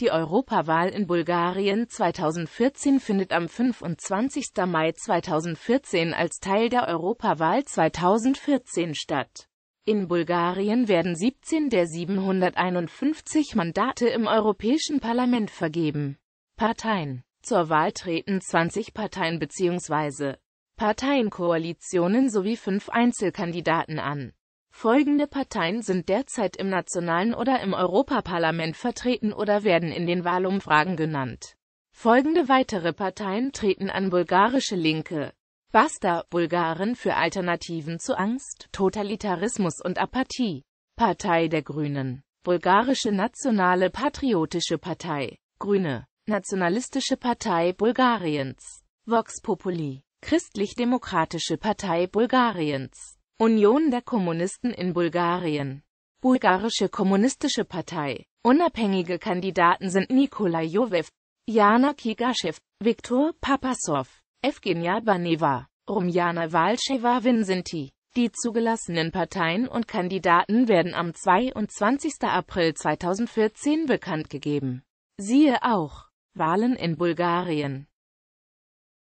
Die Europawahl in Bulgarien 2014 findet am 25. Mai 2014 als Teil der Europawahl 2014 statt. In Bulgarien werden 17 der 751 Mandate im Europäischen Parlament vergeben. Parteien Zur Wahl treten 20 Parteien bzw. Parteienkoalitionen sowie fünf Einzelkandidaten an Folgende Parteien sind derzeit im nationalen oder im Europaparlament vertreten oder werden in den Wahlumfragen genannt. Folgende weitere Parteien treten an bulgarische Linke. Basta, Bulgaren für Alternativen zu Angst, Totalitarismus und Apathie. Partei der Grünen. Bulgarische Nationale Patriotische Partei. Grüne. Nationalistische Partei Bulgariens. Vox Populi. Christlich-Demokratische Partei Bulgariens. Union der Kommunisten in Bulgarien Bulgarische Kommunistische Partei Unabhängige Kandidaten sind Nikolai Jovev, Jana Kigashev, Viktor Papasov, Evgenia Baneva, Rumjana Walschewa Vincenti. Die zugelassenen Parteien und Kandidaten werden am 22. April 2014 bekannt gegeben. Siehe auch Wahlen in Bulgarien